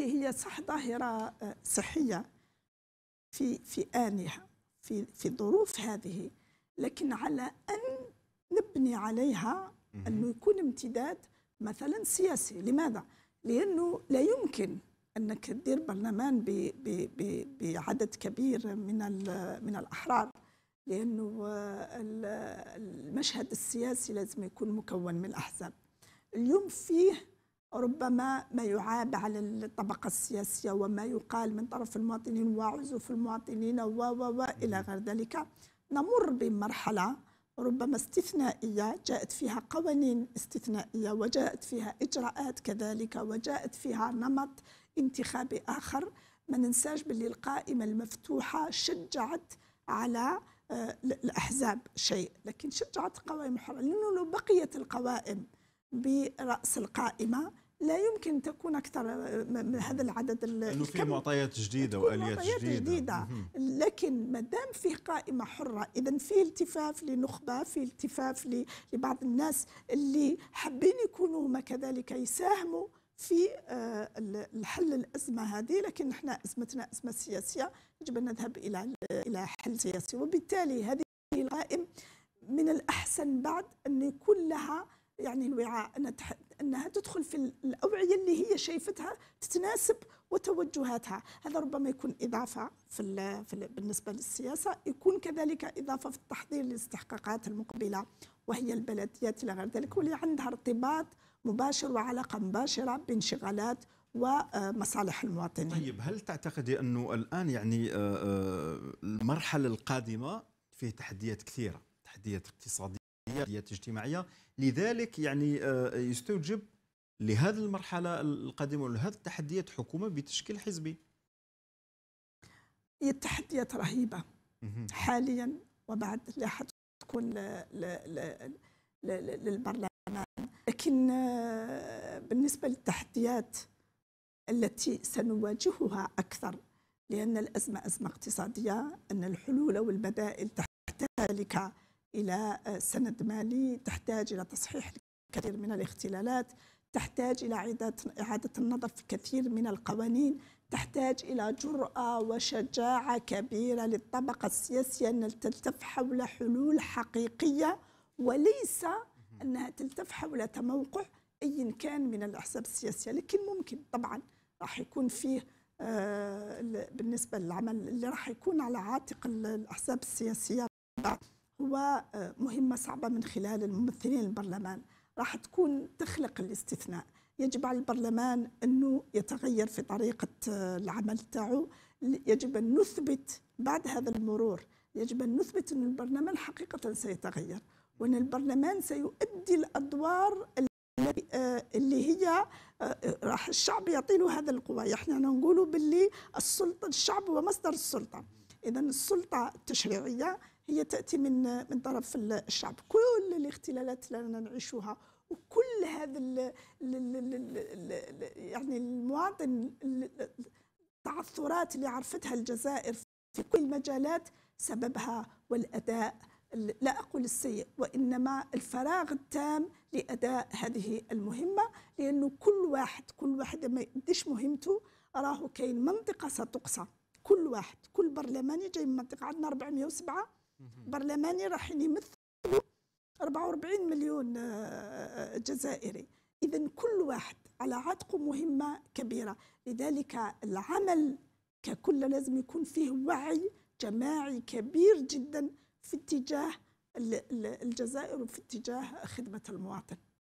هي صح ظاهرة آه، صحية في في آنها في في ظروف هذه لكن على أن نبني عليها أنه يكون امتداد مثلا سياسي لماذا؟ لأنه لا يمكن أنك تدير برلمان بعدد كبير من من الأحرار لأنه آه، المشهد السياسي لازم يكون مكون من الأحزاب اليوم فيه ربما ما يعاب على الطبقة السياسية وما يقال من طرف المواطنين وعزوف المواطنين و و إلى غير ذلك نمر بمرحلة ربما استثنائية جاءت فيها قوانين استثنائية وجاءت فيها إجراءات كذلك وجاءت فيها نمط انتخابي آخر ما ننساش باللي القائمة المفتوحة شجعت على الأحزاب آه، شيء لكن شجعت قوائم حرة لأنه لو بقيت القوائم برأس القائمة لا يمكن تكون أكثر آه، من هذا العدد أنه في معطيات جديدة وآليات معطيات جديدة, جديدة. لكن ما دام فيه قائمة حرة إذا فيه التفاف لنخبة فيه التفاف لبعض الناس اللي حابين يكونوا هما كذلك يساهموا في آه، حل الأزمة هذه لكن احنا أزمتنا أزمة سياسية يجب أن نذهب إلى إلى حل سياسي وبالتالي هذه القائم من الأحسن بعد أن يكون لها يعني الوعاء انها تدخل في الاوعيه اللي هي شايفتها تتناسب وتوجهاتها هذا ربما يكون اضافه في, في بالنسبه للسياسه يكون كذلك اضافه في التحضير للاستحقاقات المقبله وهي البلديات الى غير ذلك واللي عندها ارتباط مباشر وعلاقه مباشره بانشغالات ومصالح المواطنين. طيب هل تعتقدي انه الان يعني آه، آه، المرحله القادمه فيه تحديات كثيره، تحديات اقتصاديه الاجتماعيه لذلك يعني آه، يستوجب لهذه المرحله القادمه ولهذه التحديات حكومه بتشكيل حزبي هي التحديات رهيبه حاليا وبعد اللي حتكون للبرلمان لكن آه، بالنسبه للتحديات التي سنواجهها اكثر لان الازمه ازمه اقتصاديه ان الحلول والبدائل تحتاج الى آه، سند مالي تحتاج الى تصحيح كثير من الاختلالات تحتاج الى اعاده النظر في كثير من القوانين تحتاج الى جراه وشجاعه كبيره للطبقه السياسيه ان تلتف حول حلول حقيقيه وليس انها تلتف حول تموقع ايا كان من الاحزاب السياسيه لكن ممكن طبعا راح يكون فيه آه، بالنسبه للعمل اللي راح يكون على عاتق الاحزاب السياسيه هو آه، مهمة صعبة من خلال الممثلين البرلمان راح تكون تخلق الاستثناء يجب على البرلمان أنه يتغير في طريقة آه، العمل تاعه يجب أن نثبت بعد هذا المرور يجب أن نثبت أن البرلمان حقيقة سيتغير وأن البرلمان سيؤدي الأدوار آه، اللي هي راح الشعب يعطي له هذا القوى احنا نقولوا باللي السلطة الشعب هو مصدر السلطة إذا السلطة التشريعية هي تاتي من من طرف الشعب كل الاختلالات اللي نعيشوها وكل هذا ال يعني المواطن التعثرات اللي عرفتها الجزائر في كل المجالات سببها والاداء لا اقول السيء وانما الفراغ التام لاداء هذه المهمه لانه كل واحد كل واحد ما يديش مهمته راهو كاين منطقه ستقصى كل واحد كل برلماني جاي من منطقه عندنا 407 برلماني راح يمثل 44 مليون آه، آه، جزائري إذا كل واحد على عاتقه مهمة كبيرة لذلك العمل ككل لازم يكون فيه وعي جماعي كبير جدا في اتجاه الجزائر وفي اتجاه خدمة المواطن